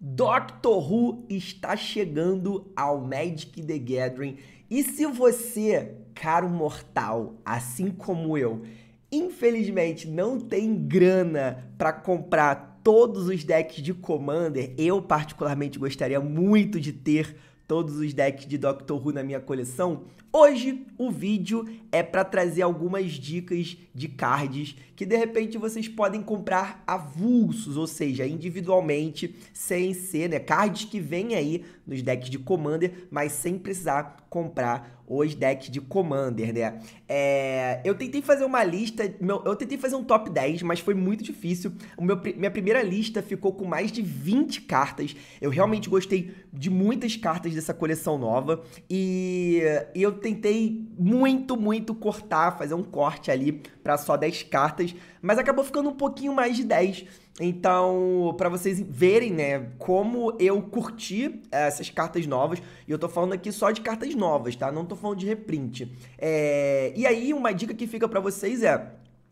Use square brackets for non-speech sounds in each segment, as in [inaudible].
Doctor Who está chegando ao Magic the Gathering e se você, caro mortal, assim como eu, infelizmente não tem grana para comprar todos os decks de Commander, eu particularmente gostaria muito de ter todos os decks de Doctor Who na minha coleção, Hoje o vídeo é para trazer algumas dicas de cards que de repente vocês podem comprar avulsos, ou seja, individualmente, sem ser, né, cards que vêm aí nos decks de Commander, mas sem precisar comprar os decks de Commander, né? É, eu tentei fazer uma lista, meu, eu tentei fazer um top 10, mas foi muito difícil. O meu, minha primeira lista ficou com mais de 20 cartas. Eu realmente gostei de muitas cartas dessa coleção nova e, e eu tentei muito, muito cortar, fazer um corte ali para só 10 cartas, mas acabou ficando um pouquinho mais de 10. Então, para vocês verem, né, como eu curti eh, essas cartas novas, e eu tô falando aqui só de cartas novas, tá? Não tô falando de reprint. É... E aí, uma dica que fica para vocês é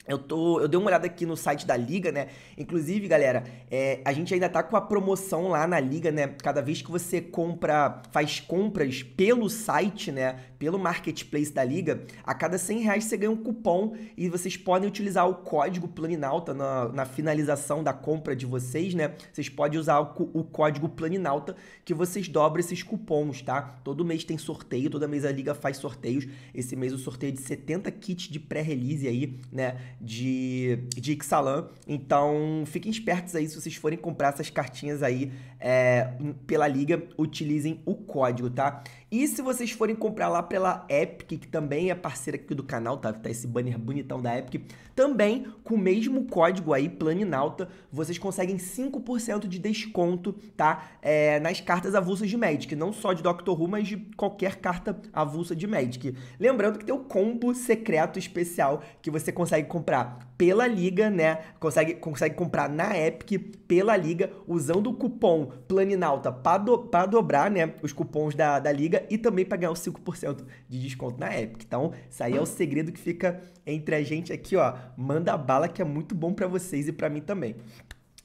eu, tô, eu dei uma olhada aqui no site da Liga, né? Inclusive, galera, é, a gente ainda tá com a promoção lá na Liga, né? Cada vez que você compra, faz compras pelo site, né? Pelo marketplace da Liga, a cada 100 reais você ganha um cupom e vocês podem utilizar o código Planinalta na, na finalização da compra de vocês, né? Vocês podem usar o, o código Planinalta que vocês dobram esses cupons, tá? Todo mês tem sorteio, toda mês a Liga faz sorteios. Esse mês o sorteio é de 70 kits de pré-release aí, né? de, de Ixalan. Então, fiquem espertos aí se vocês forem comprar essas cartinhas aí é, pela liga, utilizem o código, tá? E se vocês forem comprar lá pela Epic, que também é parceira aqui do canal, tá? Tá esse banner bonitão da Epic. Também, com o mesmo código aí, Planinalta, vocês conseguem 5% de desconto, tá? É, nas cartas avulsas de Magic. Não só de Doctor Who, mas de qualquer carta avulsa de Magic. Lembrando que tem o combo secreto especial que você consegue comprar comprar pela liga, né? Consegue, consegue comprar na Epic pela liga usando o cupom Planinalta para do, dobrar, né? Os cupons da, da liga e também para ganhar o 5% de desconto na Epic. Então, isso aí é o segredo que fica entre a gente aqui, ó. Manda bala que é muito bom para vocês e para mim também.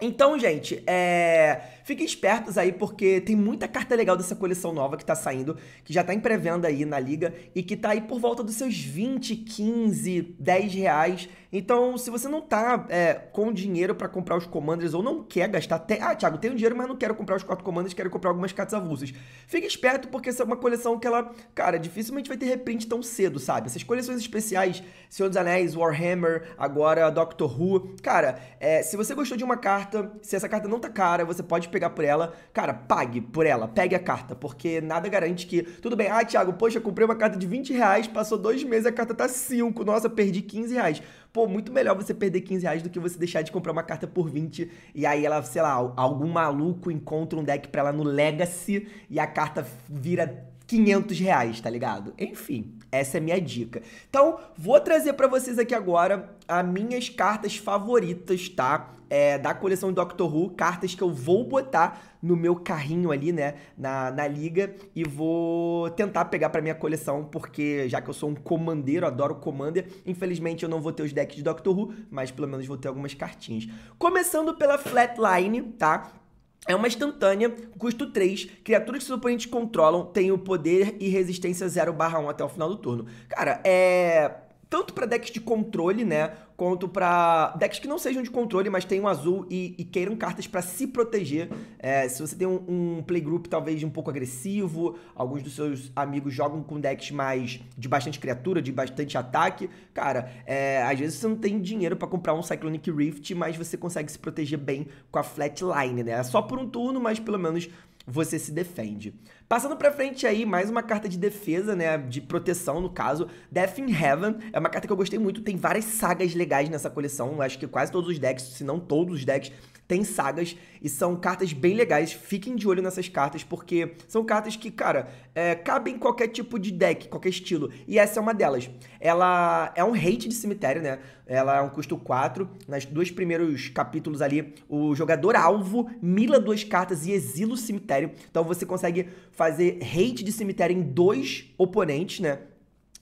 Então, gente, é... fiquem espertos aí, porque tem muita carta legal dessa coleção nova que tá saindo, que já tá em pré-venda aí na liga, e que tá aí por volta dos seus 20, 15, 10 reais. Então, se você não tá é, com dinheiro para comprar os commanders ou não quer gastar até. Ah, Thiago, tenho dinheiro, mas não quero comprar os quatro commanders, quero comprar algumas cartas avulsas. Fique esperto, porque essa é uma coleção que ela. Cara, dificilmente vai ter reprint tão cedo, sabe? Essas coleções especiais, Senhor dos Anéis, Warhammer, agora Doctor Who. Cara, é, se você gostou de uma carta, se essa carta não tá cara, você pode pegar por ela. Cara, pague por ela, pegue a carta, porque nada garante que. Tudo bem, ah, Thiago, poxa, comprei uma carta de 20 reais, passou dois meses, a carta tá 5. Nossa, perdi 15 reais. Pô, muito melhor você perder 15 reais do que você deixar de comprar uma carta por 20 e aí ela, sei lá, algum maluco encontra um deck pra ela no Legacy e a carta vira 500 reais, tá ligado? Enfim, essa é a minha dica. Então, vou trazer para vocês aqui agora as minhas cartas favoritas, tá? é, da coleção Doctor Who, cartas que eu vou botar no meu carrinho ali, né, na, na liga, e vou tentar pegar para minha coleção, porque já que eu sou um comandeiro, adoro commander, infelizmente eu não vou ter os decks de Doctor Who, mas pelo menos vou ter algumas cartinhas. Começando pela Flatline, tá? É uma instantânea, custo 3, criaturas que seus oponentes controlam tem o poder e resistência 0/1 até o final do turno. Cara, é tanto para decks de controle, né? Quanto para decks que não sejam de controle, mas tenham azul e, e queiram cartas para se proteger. É, se você tem um, um playgroup talvez um pouco agressivo, alguns dos seus amigos jogam com decks mais de bastante criatura, de bastante ataque. Cara, é, às vezes você não tem dinheiro para comprar um Cyclonic Rift, mas você consegue se proteger bem com a Flatline, né? É só por um turno, mas pelo menos você se defende. Passando para frente aí, mais uma carta de defesa, né, de proteção no caso, Death in Heaven, é uma carta que eu gostei muito, tem várias sagas legais nessa coleção, acho que quase todos os decks, se não todos os decks, tem sagas e são cartas bem legais. Fiquem de olho nessas cartas, porque são cartas que, cara, é, cabem em qualquer tipo de deck, qualquer estilo. E essa é uma delas. Ela é um hate de cemitério, né? Ela é um custo 4. Nas dois primeiros capítulos ali, o jogador alvo mila duas cartas e exila o cemitério. Então você consegue fazer hate de cemitério em dois oponentes, né?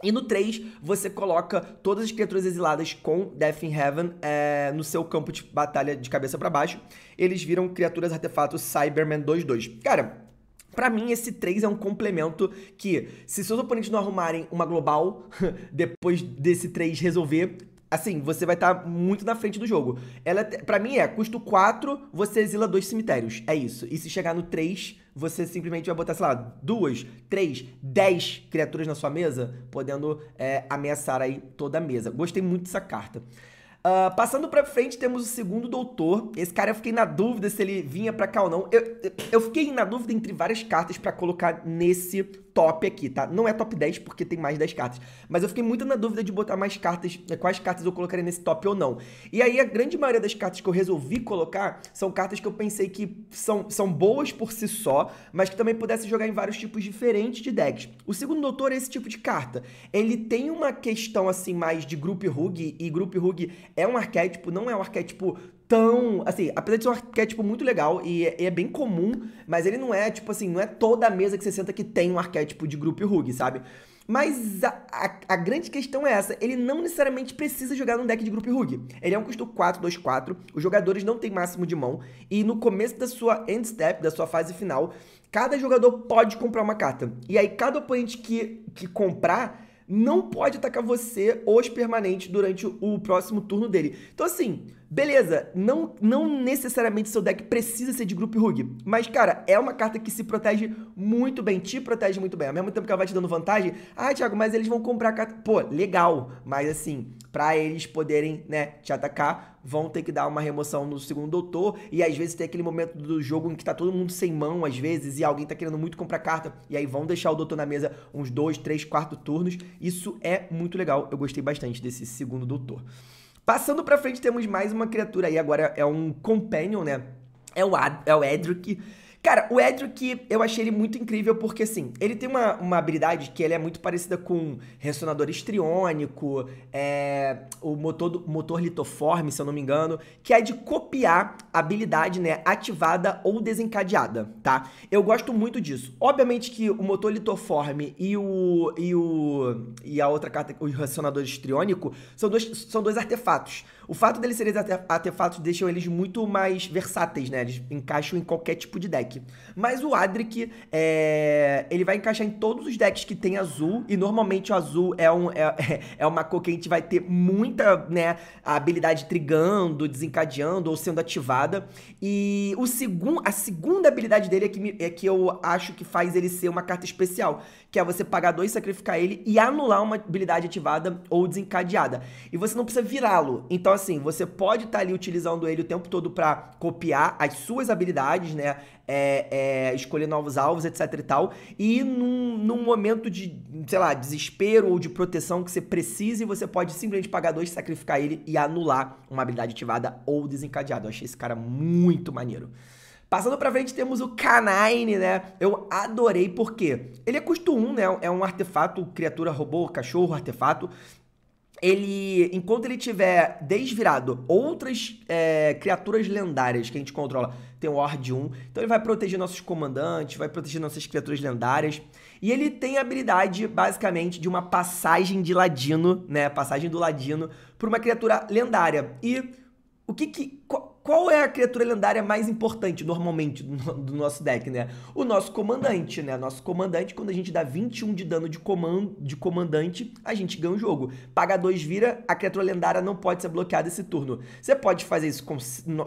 E no 3, você coloca todas as criaturas exiladas com Death in Heaven é, no seu campo de batalha de cabeça para baixo. Eles viram criaturas artefatos Cyberman 2-2. Cara, para mim, esse 3 é um complemento que, se seus oponentes não arrumarem uma global [laughs] depois desse 3 resolver, assim, você vai estar tá muito na frente do jogo. Ela, para mim é, custo 4, você exila dois cemitérios. É isso. E se chegar no 3, você simplesmente vai botar, sei lá, duas, três, dez criaturas na sua mesa, podendo é, ameaçar aí toda a mesa. Gostei muito dessa carta. Uh, passando pra frente, temos o segundo doutor. Esse cara eu fiquei na dúvida se ele vinha pra cá ou não. Eu, eu fiquei na dúvida entre várias cartas para colocar nesse top aqui, tá? Não é top 10 porque tem mais 10 cartas. Mas eu fiquei muito na dúvida de botar mais cartas, eh, quais cartas eu colocaria nesse top ou não. E aí a grande maioria das cartas que eu resolvi colocar são cartas que eu pensei que são, são boas por si só, mas que também pudesse jogar em vários tipos diferentes de decks. O segundo doutor é esse tipo de carta. Ele tem uma questão assim mais de group hug, e group hug é um arquétipo, não é um arquétipo tão. Assim, apesar de ser um arquétipo muito legal e é, é, bem comum, mas ele não é, tipo assim, não é toda mesa que você senta que tem um arquétipo de grupo rug, sabe? Mas a, a, a, grande questão é essa: ele não necessariamente precisa jogar num deck de grupo rug. Ele é um custo 4, 2, 4. Os jogadores não têm máximo de mão. E no começo da sua end step, da sua fase final, cada jogador pode comprar uma carta. E aí, cada oponente que, que comprar não pode atacar você ou os permanentes durante o próximo turno dele. Então, assim, beleza, não, não necessariamente seu deck precisa ser de grupo Rug, mas, cara, é uma carta que se protege muito bem, te protege muito bem. Ao mesmo tempo que ela vai te dando vantagem, ah, Thiago, mas eles vão comprar a carta. Pô, legal, mas assim para eles poderem, né, te atacar, vão ter que dar uma remoção no segundo doutor e às vezes tem aquele momento do jogo em que tá todo mundo sem mão às vezes e alguém tá querendo muito comprar carta e aí vão deixar o doutor na mesa uns dois, três, quatro turnos. Isso é muito legal. Eu gostei bastante desse segundo doutor. Passando para frente temos mais uma criatura aí agora é um companion, né? É o, Ad, é o Edric, Cara, o Edric, eu achei ele muito incrível porque, assim, ele tem uma, uma habilidade que ele é muito parecida com ressonador estriônico, é, o motor, motor litoforme, se eu não me engano, que é de copiar habilidade, né, ativada ou desencadeada, tá? Eu gosto muito disso. Obviamente que o motor litoforme e o... e, o, e a outra carta, o ressonador estriônico, são dois, são dois artefatos. O fato deles serem artefatos deixam eles muito mais versáteis, né? Eles encaixam em qualquer tipo de deck deck. Mas o Adric, é, ele vai encaixar em todos os decks que tem azul, e normalmente o azul é, um, é, [laughs] é uma cor que a gente vai ter muita né, habilidade trigando, desencadeando ou sendo ativada. E o segun, a segunda habilidade dele é que, me, é que eu acho que faz ele ser uma carta especial, que é você pagar dois, sacrificar ele e anular uma habilidade ativada ou desencadeada. E você não precisa virá-lo. Então, assim, você pode estar tá ali utilizando ele o tempo todo para copiar as suas habilidades, né? é, é, escolher novos alvos, etc e tal. E num, num momento de, sei lá, desespero ou de proteção que você precise, você pode simplesmente pagar dois, sacrificar ele e anular uma habilidade ativada ou desencadeada. Eu achei esse cara muito maneiro. Passando pra frente, temos o Canine, né? Eu adorei, porque ele é custo 1, né? É um artefato, criatura, robô, cachorro, artefato ele, enquanto ele tiver desvirado outras é, criaturas lendárias que a gente controla, tem o Ward 1, então ele vai proteger nossos comandantes, vai proteger nossas criaturas lendárias, e ele tem a habilidade, basicamente, de uma passagem de ladino, né, passagem do ladino, para uma criatura lendária. E o que que... Qual, qual é a criatura lendária mais importante normalmente do, nosso deck, né? O nosso comandante, né? Nosso comandante, quando a gente dá 21 de dano de, comando, de comandante, a gente ganha o jogo. Paga 2 vira, a criatura lendária não pode ser bloqueada esse turno. Você pode fazer isso com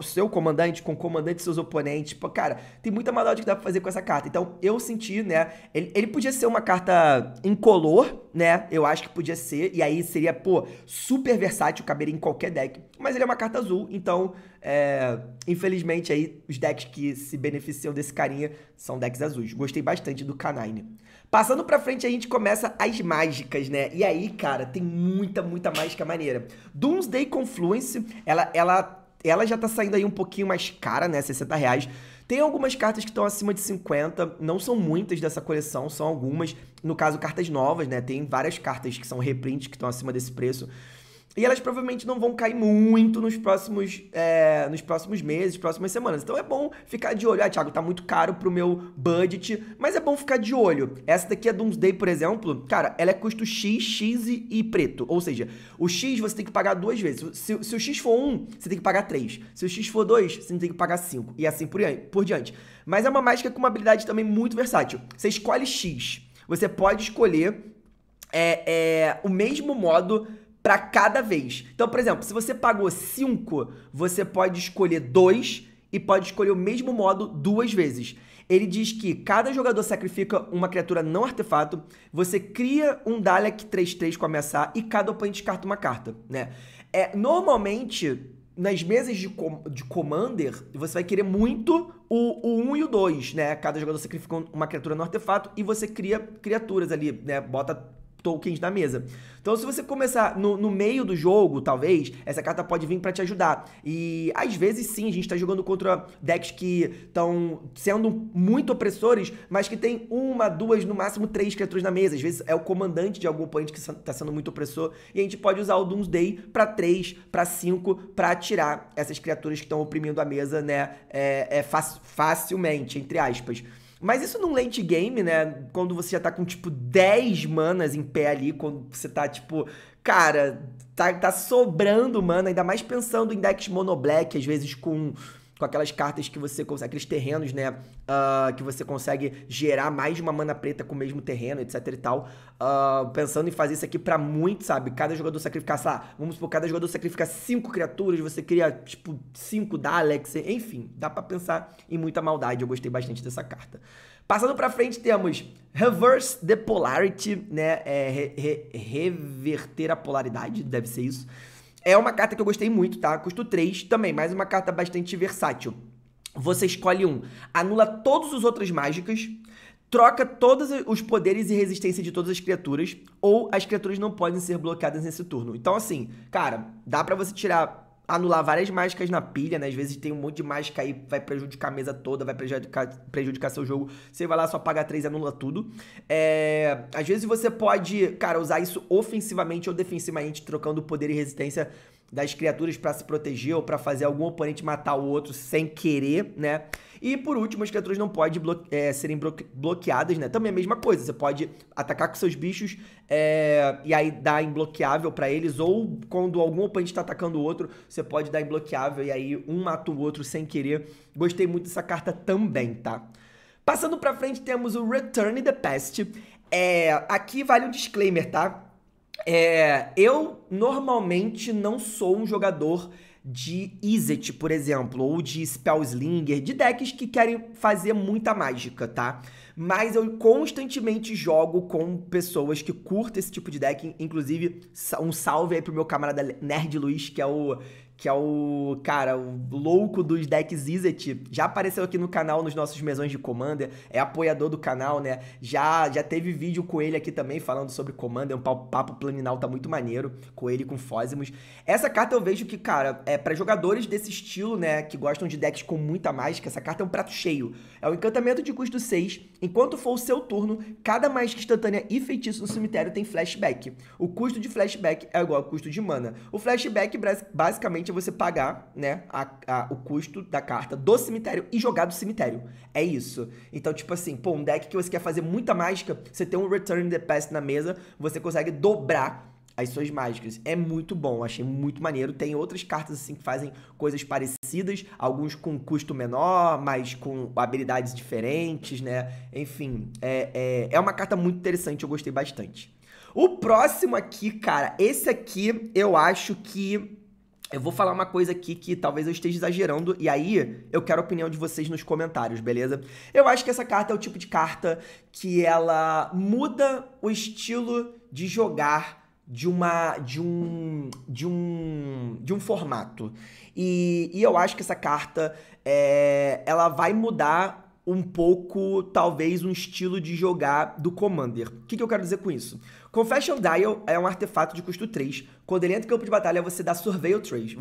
seu comandante, com o comandante de seus oponentes. Pô, cara, tem muita maldade que dá pra fazer com essa carta. Então, eu senti, né? Ele, ele podia ser uma carta incolor, né? Eu acho que podia ser. E aí seria, pô, super versátil, caberia em qualquer deck. Mas ele é uma carta azul, então é, infelizmente aí, os decks que se beneficiam desse carinha são decks azuis. Gostei bastante do Canine. Passando pra frente, a gente começa as mágicas, né? E aí, cara, tem muita, muita mágica maneira. Doomsday Confluence, ela, ela, ela já tá saindo aí um pouquinho mais cara, né? 60 reais. Tem algumas cartas que estão acima de 50, não são muitas dessa coleção, são algumas. No caso, cartas novas, né? Tem várias cartas que são reprints que estão acima desse preço. E elas provavelmente não vão cair muito nos próximos, é, nos próximos meses, próximas semanas. Então é bom ficar de olho. Ah, Thiago, tá muito caro pro meu budget, mas é bom ficar de olho. Essa daqui é Doomsday, por exemplo. Cara, ela é custo X, X e, preto. Ou seja, o X você tem que pagar duas vezes. Se, se o X for 1, um, você tem que pagar 3. Se o X for 2, você tem que pagar 5. E assim por, por diante. Mas é uma mágica com uma habilidade também muito versátil. Você escolhe X. Você pode escolher é, é, o mesmo modo para cada vez. Então, por exemplo, se você pagou 5, você pode escolher 2 e pode escolher o mesmo modo duas vezes. Ele diz que cada jogador sacrifica uma criatura não artefato, você cria um Dalek 3-3 com ameaçar e cada oponente descarta uma carta, né? É, normalmente, nas mesas de, com de Commander, você vai querer muito o, 1 um e o 2, né? Cada jogador sacrifica uma criatura no artefato e você cria criaturas ali, né? Bota tokens na mesa. Então, se você começar no, no, meio do jogo, talvez, essa carta pode vir para te ajudar. E às vezes sim, a gente tá jogando contra decks que estão sendo muito opressores, mas que tem uma, duas, no máximo três criaturas na mesa. Às vezes é o comandante de algum oponente que tá sendo muito opressor. E a gente pode usar o Doomsday para três, para cinco, para tirar essas criaturas que estão oprimindo a mesa, né? É, é facilmente, entre aspas. Mas isso num late game, né? Quando você já tá com, tipo, 10 manas em pé ali, quando você tá, tipo, cara, tá, tá sobrando mana, ainda mais pensando em decks monoblack, às vezes com com aquelas cartas que você consegue, aqueles terrenos, né? Uh, que você consegue gerar mais de uma mana preta com o mesmo terreno, etc e tal. Uh, pensando em fazer isso aqui para muito, sabe? Cada jogador sacrificar, sei lá, vamos supor, cada jogador sacrifica cinco criaturas, você cria, tipo, cinco da Alex, enfim, dá para pensar em muita maldade. Eu gostei bastante dessa carta. Passando para frente, temos Reverse the Polarity, né? É, re, re, reverter a polaridade, deve ser isso. É uma carta que eu gostei muito, tá? Custo 3 também, mas uma carta bastante versátil. Você escolhe um, anula todos os outros mágicas, troca todos os poderes e resistência de todas as criaturas, ou as criaturas não podem ser bloqueadas nesse turno. Então, assim, cara, dá para você tirar anular várias mágicas na pilha, né? Às vezes tem um monte de mágica aí, vai prejudicar a mesa toda, vai prejudicar, prejudicar seu jogo. Você vai lá, só paga 3 e anula tudo. É, às vezes você pode, cara, usar isso ofensivamente ou defensivamente, trocando poder e resistência das criaturas para se proteger ou para fazer algum oponente matar o outro sem querer, né? E por último, as criaturas não podem é, serem bloqueadas, né? Também é a mesma coisa. Você pode atacar com seus bichos é, e aí dar imbloqueável para eles, ou quando algum oponente está atacando o outro, você pode dar imbloqueável e aí um mata o outro sem querer. Gostei muito dessa carta também, tá? Passando para frente, temos o Return the Past. É, aqui vale um disclaimer, tá? É, eu normalmente não sou um jogador de Izzet, por exemplo, ou de Spellslinger, de decks que querem fazer muita mágica, tá? Mas eu constantemente jogo com pessoas que curtem esse tipo de deck, inclusive um salve aí pro meu camarada Nerd Luiz, que é o que é o, cara, o louco dos decks Izzet, já apareceu aqui no canal nos nossos mesões de Commander, é apoiador do canal, né? Já já teve vídeo com ele aqui também falando sobre Commander, é um papo planinal tá muito maneiro, com ele com Fósimos. Essa carta eu vejo que, cara, é para jogadores desse estilo, né, que gostam de decks com muita mágica, essa carta é um prato cheio. É um encantamento de custo 6, enquanto for o seu turno, cada mágica instantânea e feitiço no cemitério tem flashback. O custo de flashback é igual ao custo de mana. O flashback basicamente você pagar, né, a, a, o custo da carta do cemitério e jogar do cemitério. É isso. Então, tipo assim, pô, um deck que você quer fazer muita mágica, você tem um Return the Past na mesa, você consegue dobrar as suas mágicas. É muito bom, achei muito maneiro. Tem outras cartas assim que fazem coisas parecidas, alguns com custo menor, mas com habilidades diferentes, né? Enfim, é, é, é uma carta muito interessante, eu gostei bastante. O próximo aqui, cara, esse aqui eu acho que eu vou falar uma coisa aqui que talvez eu esteja exagerando, e aí eu quero a opinião de vocês nos comentários, beleza? Eu acho que essa carta é o tipo de carta que ela muda o estilo de jogar de uma. de um. de um. de um formato. E, e eu acho que essa carta é, ela vai mudar um pouco, talvez, um estilo de jogar do Commander. O que, que eu quero dizer com isso? Confession Dial é um artefato de custo 3. Quando ele entra no campo de batalha, você dá Surveil 3.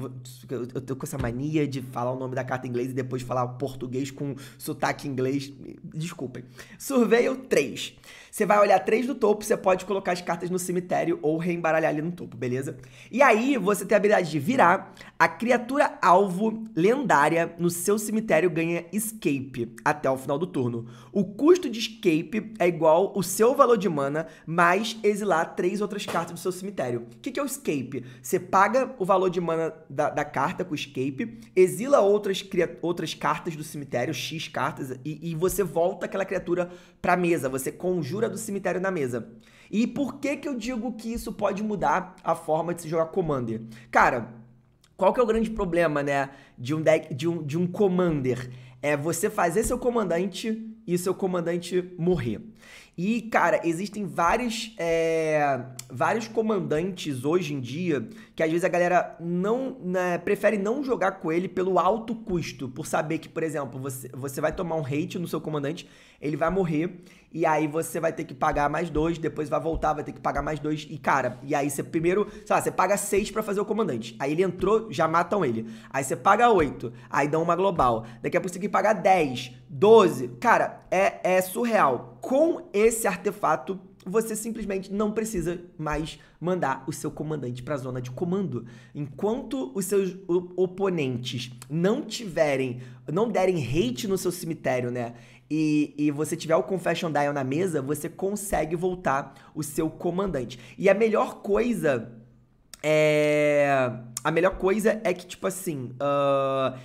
Eu, tô com essa mania de falar o nome da carta em inglês e depois falar português com sotaque inglês. Desculpem. Surveil 3. Você vai olhar 3 do topo, você pode colocar as cartas no cemitério ou reembaralhar ali no topo, beleza? E aí você tem a habilidade de virar. A criatura alvo lendária no seu cemitério ganha escape até o final do turno. O custo de escape é igual o seu valor de mana mais exilar três outras cartas do seu cemitério. O que, que é o escape? Você paga o valor de mana da, da carta com o escape, exila outras, outras cartas do cemitério, X cartas, e, e você volta aquela criatura pra mesa. Você conjura do cemitério na mesa. E por que, que eu digo que isso pode mudar a forma de se jogar Commander? Cara, qual que é o grande problema, né, de um deck, de um, de um Commander? É você fazer seu comandante e seu comandante morrer. E, cara, existem vários, é, vários comandantes hoje em dia que às vezes a galera não né, prefere não jogar com ele pelo alto custo, por saber que, por exemplo, você, você vai tomar um hate no seu comandante, ele vai morrer, e aí você vai ter que pagar mais dois, depois vai voltar, vai ter que pagar mais dois, e cara, e aí você primeiro, sei lá, você paga seis para fazer o comandante, aí ele entrou, já matam ele, aí você paga oito, aí dão uma global, daqui a pouco você tem que pagar dez, doze, cara, é, é surreal com esse artefato, você simplesmente não precisa mais mandar o seu comandante para a zona de comando. Enquanto os seus oponentes não tiverem, não derem hate no seu cemitério, né? E, e, você tiver o Confession Dial na mesa, você consegue voltar o seu comandante. E a melhor coisa é. A melhor coisa é que, tipo assim. Uh,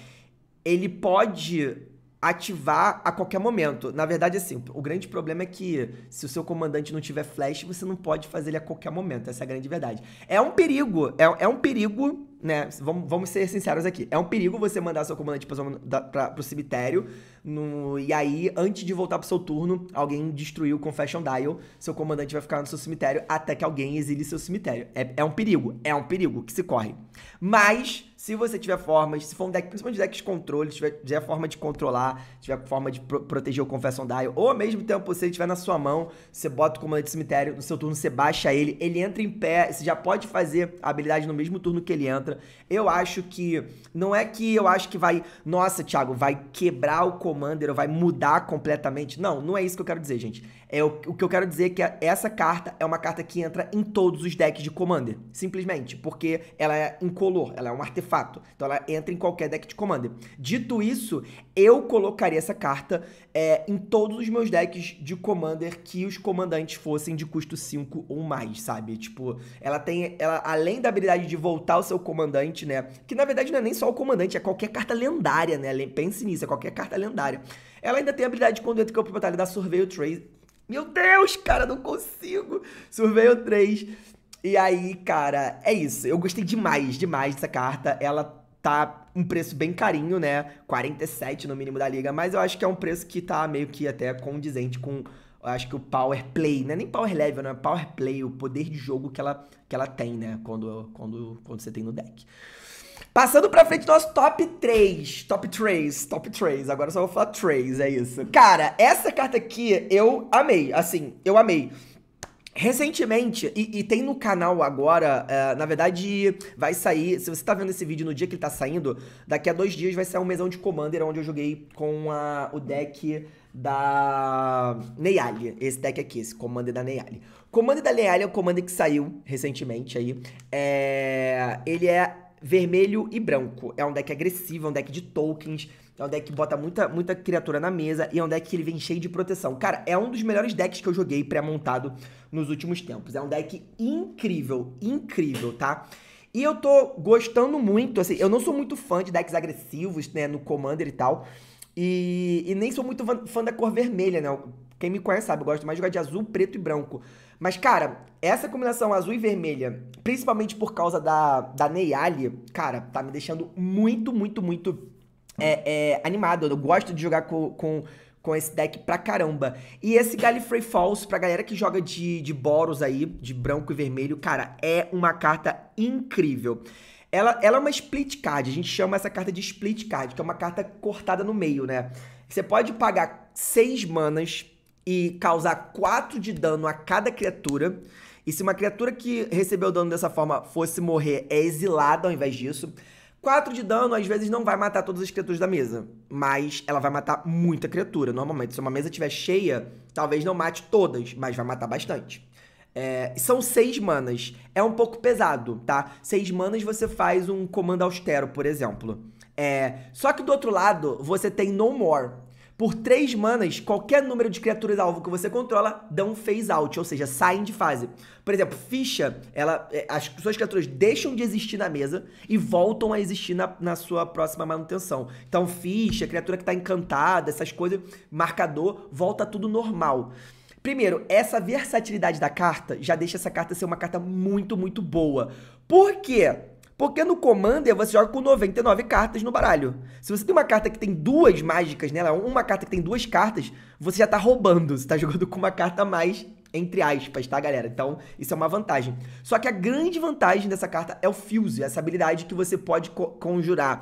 ele pode ativar a qualquer momento. Na verdade, assim, o grande problema é que se o seu comandante não tiver flash, você não pode fazer ele a qualquer momento. Essa é a grande verdade. É um perigo, é, é um perigo né, vamos, vamos ser sinceros aqui. É um perigo você mandar seu comandante pra pra, pro cemitério. No, e aí, antes de voltar pro seu turno, alguém destruiu o Confession Dial. Seu comandante vai ficar no seu cemitério até que alguém exile seu cemitério. É, é um perigo, é um perigo que se corre. Mas, se você tiver formas, se for um deck, principalmente decks de controle, tiver, tiver forma de controlar, tiver forma de pro, proteger o Confession Dial, ou ao mesmo tempo, se ele tiver na sua mão, você bota o comandante do cemitério, no seu turno você baixa ele, ele entra em pé, você já pode fazer a habilidade no mesmo turno que ele entra entra, eu acho que. Não é que eu acho que vai. Nossa, Thiago, vai quebrar o Commander ou vai mudar completamente. Não, não é isso que eu quero dizer, gente. É, o, o que eu quero dizer é que a, essa carta é uma carta que entra em todos os decks de Commander, simplesmente, porque ela é incolor, ela é um artefato, então ela entra em qualquer deck de Commander. Dito isso, eu colocaria essa carta é, em todos os meus decks de Commander que os comandantes fossem de custo 5 ou mais, sabe? Tipo, ela tem, ela, além da habilidade de voltar o seu comandante, né? Que na verdade não é nem só o comandante, é qualquer carta lendária, né? Pense nisso, é qualquer carta lendária. Ela ainda tem a habilidade quando entra em campo de batalha da surveio trace, meu Deus, cara, não consigo. Surveio 3. E aí, cara, é isso. Eu gostei demais, demais dessa carta. Ela tá um preço bem carinho, né? 47 no mínimo da liga, mas eu acho que é um preço que tá meio que até condizente com acho que o power play, né? Nem power level, né? Power play, o poder de jogo que ela, que ela tem, né? Quando, quando, quando você tem no deck. Passando pra frente, nosso top 3. Top 3, top 3. Agora só vou falar 3, é isso. Cara, essa carta aqui eu amei. Assim, eu amei. Recentemente, e, e, tem no canal agora, uh, na verdade, vai sair. Se você tá vendo esse vídeo no dia que ele tá saindo, daqui a dois dias vai sair um mesão de Commander, onde eu joguei com a, o deck da Neyali. Esse deck aqui, esse Commander da Neyali. Commander da Neyali é o Commander que saiu recentemente aí. É, ele é vermelho e branco. É um deck agressivo, é um deck de tokens, é um deck que bota muita, muita criatura na mesa e é um deck que ele vem cheio de proteção. Cara, é um dos melhores decks que eu joguei pré-montado nos últimos tempos. É um deck incrível, incrível, tá? E eu tô gostando muito, assim, eu não sou muito fã de decks agressivos, né, no Commander e tal. E, e nem sou muito fã da cor vermelha, né? Quem me conhece sabe, eu gosto mais de jogar de azul, preto e branco. Mas, cara, essa combinação azul e vermelha, principalmente por causa da, da Neyali, cara, tá me deixando muito, muito, muito é, é, animado. Eu gosto de jogar com, com, com, esse deck pra caramba. E esse Gallifrey Falls, pra galera que joga de, de Boros aí, de branco e vermelho, cara, é uma carta incrível. Ela, ela é uma split card, a gente chama essa carta de split card, que é uma carta cortada no meio, né? Você pode pagar seis manas e causar 4 de dano a cada criatura. E se uma criatura que recebeu dano dessa forma fosse morrer, é exilada ao invés disso. 4 de dano às vezes não vai matar todas as criaturas da mesa, mas ela vai matar muita criatura. Normalmente, se uma mesa estiver cheia, talvez não mate todas, mas vai matar bastante. É, são seis manas. É um pouco pesado, tá? Seis manas você faz um comando austero, por exemplo. É, só que do outro lado, você tem No More. Por três manas, qualquer número de criaturas alvo que você controla dão phase out, ou seja, saem de fase. Por exemplo, ficha, ela, é, as suas criaturas deixam de existir na mesa e voltam a existir na, na sua próxima manutenção. Então, ficha, criatura que está encantada, essas coisas, marcador, volta tudo normal. Primeiro, essa versatilidade da carta já deixa essa carta ser uma carta muito, muito boa. Por quê? Porque no Commander você joga com 99 cartas no baralho. Se você tem uma carta que tem duas mágicas nela, uma carta que tem duas cartas, você já tá roubando. Você tá jogando com uma carta a mais, entre aspas, tá, galera? Então, isso é uma vantagem. Só que a grande vantagem dessa carta é o Fuse, é essa habilidade que você pode co conjurar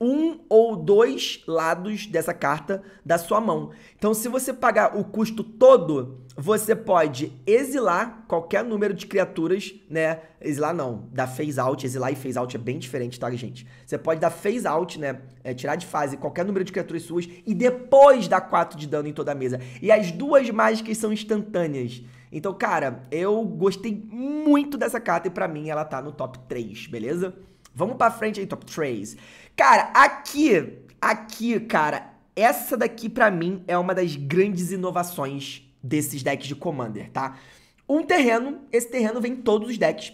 um ou dois lados dessa carta da sua mão. Então, se você pagar o custo todo, você pode exilar qualquer número de criaturas, né? Exilar não, dar phase out, exilar e phase out é bem diferente, tá, gente? Você pode dar phase out, né? É, tirar de fase qualquer número de criaturas suas e depois dar 4 de dano em toda a mesa. E as duas mágicas são instantâneas. Então, cara, eu gostei muito dessa carta e pra mim ela tá no top 3, beleza? Vamos pra frente aí, top 3. Cara, aqui, aqui, cara, essa daqui pra mim é uma das grandes inovações desses decks de Commander, tá? Um terreno, esse terreno vem em todos os decks.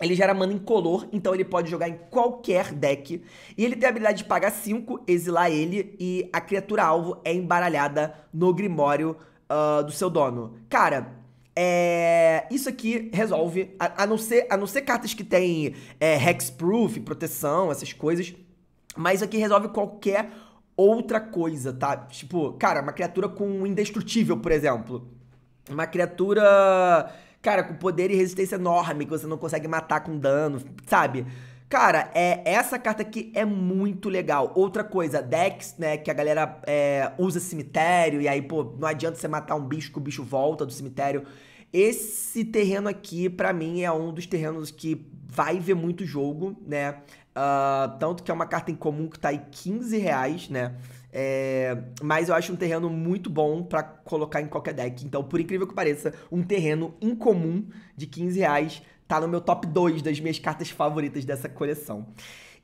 Ele gera mana incolor, então ele pode jogar em qualquer deck. E ele tem a habilidade de pagar 5, exilar ele, e a criatura alvo é embaralhada no grimório uh, do seu dono. Cara, é, isso aqui resolve, a, a, não ser, a não ser cartas que tem é, hexproof, proteção, essas coisas, mas isso aqui resolve qualquer outra coisa, tá? Tipo, cara, uma criatura com indestrutível, por exemplo. Uma criatura, cara, com poder e resistência enorme, que você não consegue matar com dano, sabe? Cara, é essa carta aqui é muito legal. Outra coisa, decks, né, que a galera é, usa cemitério, e aí, pô, não adianta você matar um bicho que o bicho volta do cemitério. Esse terreno aqui, para mim, é um dos terrenos que vai ver muito jogo, né? Uh, tanto que é uma carta em comum que tá aí 15 reais, né? É, mas eu acho um terreno muito bom para colocar em qualquer deck. Então, por incrível que pareça, um terreno incomum de 15 reais Tá no meu top 2 das minhas cartas favoritas dessa coleção.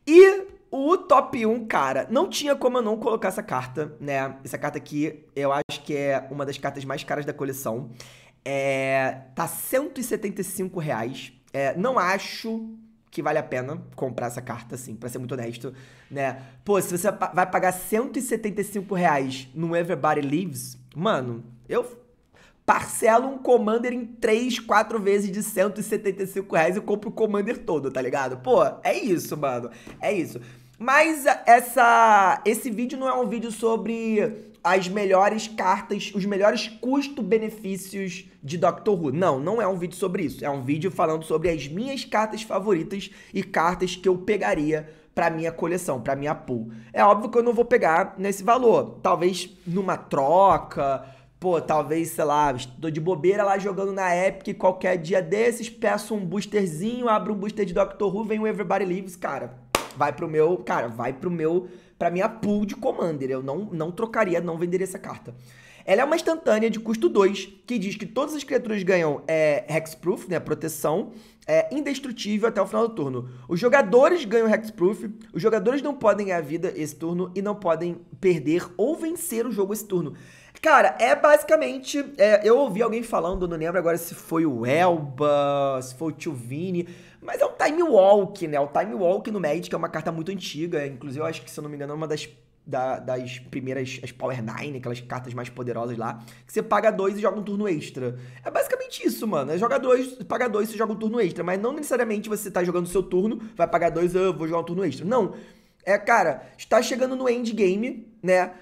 E o top 1, cara, não tinha como eu não colocar essa carta, né? Essa carta aqui, eu acho que é uma das cartas mais caras da coleção. É, tá 175 reais. É, não acho que vale a pena comprar essa carta, assim, para ser muito honesto, né? Pô, se você vai pagar 175 reais no Everybody Leaves, mano, eu parcela um Commander em 3, 4 vezes de 175 reais e compra o Commander todo, tá ligado? Pô, é isso, mano. É isso. Mas essa, esse vídeo não é um vídeo sobre as melhores cartas, os melhores custo-benefícios de Doctor Who. Não, não é um vídeo sobre isso. É um vídeo falando sobre as minhas cartas favoritas e cartas que eu pegaria para minha coleção, para minha pool. É óbvio que eu não vou pegar nesse valor. Talvez numa troca, pô, talvez, sei lá, estou de bobeira lá jogando na Epic qualquer dia desses, peço um boosterzinho, abro um booster de Doctor Who, vem o Everybody Lives, cara. Vai pro meu, cara, vai pro meu, pra minha pool de Commander. Eu não, não trocaria, não venderia essa carta. Ela é uma instantânea de custo 2, que diz que todas as criaturas ganham é, Hexproof, né, proteção, é, indestrutível até o final do turno. Os jogadores ganham Hexproof, os jogadores não podem ganhar vida esse turno e não podem perder ou vencer o jogo esse turno. Cara, é basicamente. É, eu ouvi alguém falando, não lembro agora se foi o Elba, se foi o Tio Vini, mas é um Time Walk, né? O Time Walk no Magic é uma carta muito antiga. Inclusive, eu acho que, se eu não me engano, é uma das da, das primeiras as Power 9, aquelas cartas mais poderosas lá, que você paga dois e joga um turno extra. É basicamente isso, mano. É joga dois, paga dois e joga um turno extra. Mas não necessariamente você tá jogando seu turno, vai pagar dois, ah, eu vou jogar um turno extra. Não. É, cara, está chegando no endgame, né?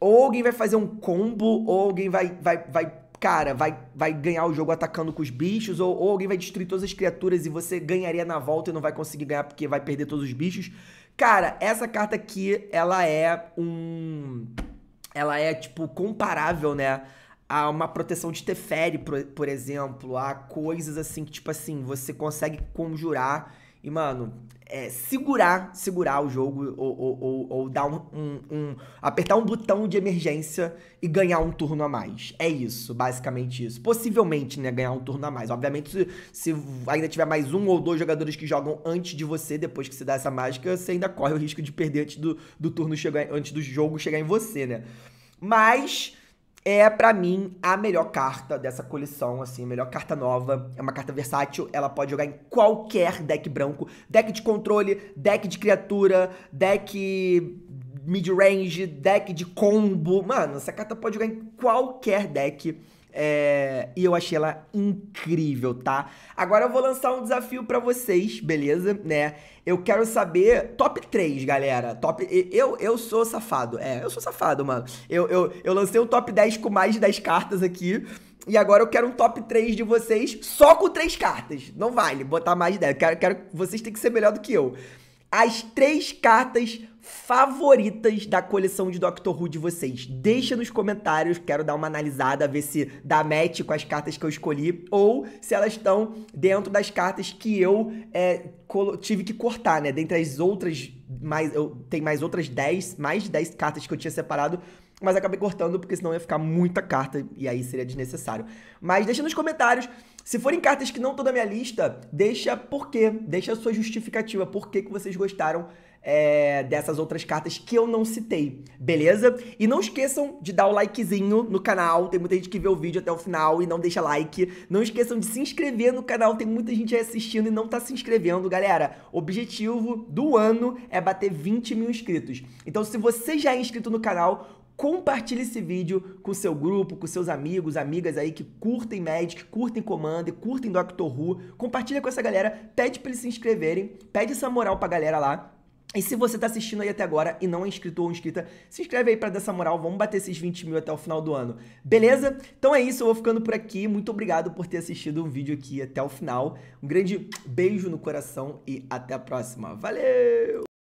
ou alguém vai fazer um combo, ou alguém vai, vai, vai cara, vai, vai ganhar o jogo atacando com os bichos, ou, ou alguém vai destruir todas as criaturas e você ganharia na volta e não vai conseguir ganhar porque vai perder todos os bichos. Cara, essa carta aqui, ela é um. Ela é, tipo, comparável, né? A uma proteção de Teferi, por, por exemplo, a coisas assim que, tipo assim, você consegue conjurar e, mano, é, segurar, segurar o jogo ou, ou, ou, ou dar um, um, um, apertar um botão de emergência e ganhar um turno a mais. É isso, basicamente isso. Possivelmente, né, ganhar um turno a mais. Obviamente, se, se ainda tiver mais um ou dois jogadores que jogam antes de você, depois que você dá essa mágica, você ainda corre o risco de perder antes do, do turno chegar, antes do jogo chegar em você, né? Mas é para mim a melhor carta dessa coleção, assim, a melhor carta nova. É uma carta versátil, ela pode jogar em qualquer deck branco, deck de controle, deck de criatura, deck mid range, deck de combo. Mano, essa carta pode jogar em qualquer deck. É, e eu achei ela incrível, tá? Agora eu vou lançar um desafio para vocês, beleza? Né? Eu quero saber top 3, galera. Top eu eu sou safado. É, eu sou safado, mano. Eu, eu, eu lancei um top 10 com mais de 10 cartas aqui. E agora eu quero um top 3 de vocês só com 3 cartas. Não vale botar mais de 10. quero, quero vocês têm que ser melhor do que eu as três cartas favoritas da coleção de Doctor Who de vocês. Deixa nos comentários, quero dar uma analisada, ver se dá match com as cartas que eu escolhi ou se elas estão dentro das cartas que eu é, tive que cortar, né? Dentre as outras, mais, eu, tem mais outras 10, mais de 10 cartas que eu tinha separado, mas acabei cortando porque senão ia ficar muita carta e aí seria desnecessário. Mas deixa nos comentários se forem cartas que não estão na minha lista, deixa por quê, deixa a sua justificativa, por que, que vocês gostaram é, dessas outras cartas que eu não citei, beleza? E não esqueçam de dar o likezinho no canal, tem muita gente que vê o vídeo até o final e não deixa like. Não esqueçam de se inscrever no canal, tem muita gente aí assistindo e não tá se inscrevendo, galera. Objetivo do ano é bater 20 mil inscritos. Então, se você já é inscrito no canal, Compartilhe esse vídeo com seu grupo, com seus amigos, amigas aí que curtem Magic, curtem Commander, curtem Doctor Who. Compartilha com essa galera, pede para eles se inscreverem, pede essa moral pra galera lá. E se você está assistindo aí até agora e não é inscrito ou inscrita, se inscreve aí para dar essa moral, vamos bater esses 20 mil até o final do ano. Beleza? Então é isso, eu vou ficando por aqui. Muito obrigado por ter assistido o vídeo aqui até o final. Um grande beijo no coração e até a próxima. Valeu!